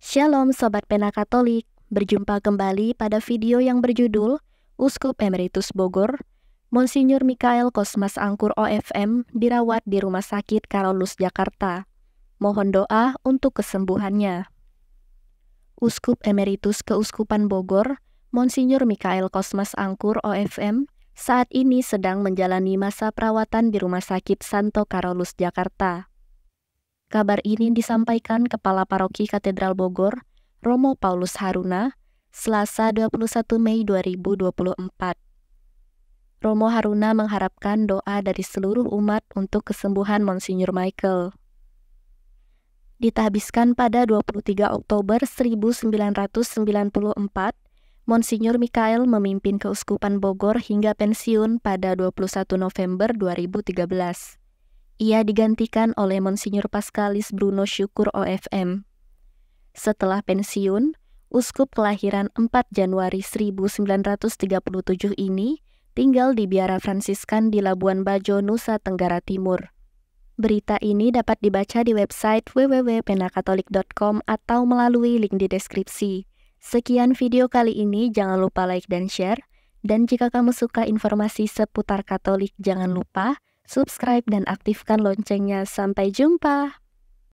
Shalom Sobat Pena Katolik, berjumpa kembali pada video yang berjudul Uskup Emeritus Bogor, Monsinyur Mikael Kosmas Angkur OFM dirawat di Rumah Sakit Karolus Jakarta. Mohon doa untuk kesembuhannya. Uskup Emeritus Keuskupan Bogor, Monsinyur Mikael Kosmas Angkur OFM, saat ini sedang menjalani masa perawatan di Rumah Sakit Santo Karolus Jakarta. Kabar ini disampaikan Kepala Paroki Katedral Bogor, Romo Paulus Haruna, Selasa 21 Mei 2024. Romo Haruna mengharapkan doa dari seluruh umat untuk kesembuhan Monsinyur Michael. Ditahbiskan pada 23 Oktober 1994, Monsinyur Mikael memimpin Keuskupan Bogor hingga pensiun pada 21 November 2013. Ia digantikan oleh Monsinyur Pascalis Bruno Syukur OFM. Setelah pensiun, uskup kelahiran 4 Januari 1937 ini tinggal di biara Fransiskan di Labuan Bajo, Nusa Tenggara Timur. Berita ini dapat dibaca di website www.penakatolik.com atau melalui link di deskripsi. Sekian video kali ini, jangan lupa like dan share. Dan jika kamu suka informasi seputar Katolik, jangan lupa subscribe, dan aktifkan loncengnya. Sampai jumpa!